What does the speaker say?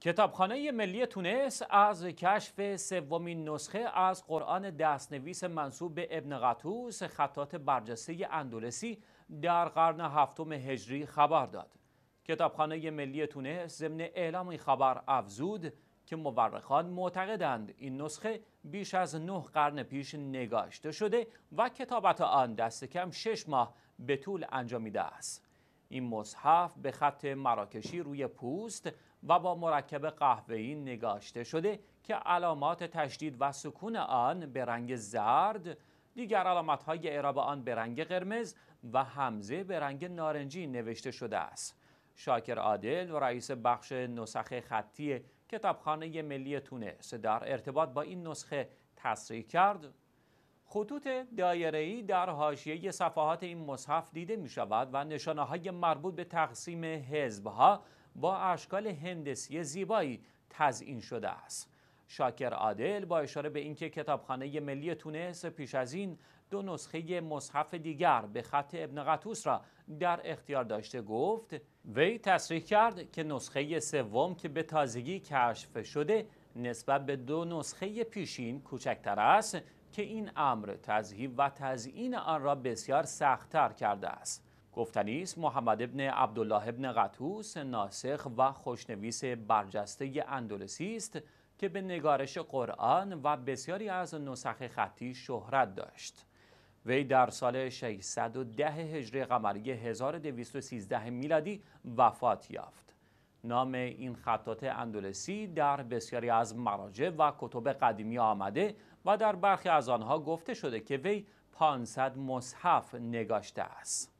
کتابخانه ملی تونس از کشف سومین نسخه از قرآن دستنویس منصوب به ابن قطوس خطات برجسته اندولسی در قرن هفتم هجری خبر داد. کتابخانه ملی تونس ضمن اعلام این خبر افزود که مورخان معتقدند این نسخه بیش از نه قرن پیش نگاشته شده و کتابت آن دست کم شش ماه به طول انجامیده است. این مصحف به خط مراکشی روی پوست و با مرکب قهوه‌ای نگاشته شده که علامات تشدید و سکون آن به رنگ زرد دیگر علامت های اعراب آن به رنگ قرمز و همزه به رنگ نارنجی نوشته شده است شاکر عادل رئیس بخش نسخه خطی کتابخانه ملی تونس در ارتباط با این نسخه تصریح کرد خطوط ای در حاشیه صفحات این مصحف دیده می شود و نشانه های مربوط به تقسیم حزب ها با اشکال هندسی زیبایی تزئین شده است. شاکر عادل با اشاره به اینکه کتابخانه ملی تونس پیش از این دو نسخه مصحف دیگر به خط ابن قطوس را در اختیار داشته گفت وی تصریح کرد که نسخه سوم که به تازگی کشف شده نسبت به دو نسخه پیشین کوچکتر است که این امر تذهیب و تزیین آن را بسیار سختتر کرده است گفتنی است محمد ابن عبدالله ابن قطوس ناسخ و خوشنویس برجسته اندلسی است که به نگارش قرآن و بسیاری از نسخ خطی شهرت داشت وی در سال 610 هجری قمری 1213 میلادی وفات یافت نام این خطات اندلسی در بسیاری از مراجع و کتب قدیمی آمده و در برخی از آنها گفته شده که وی 500 مصحف نگاشته است.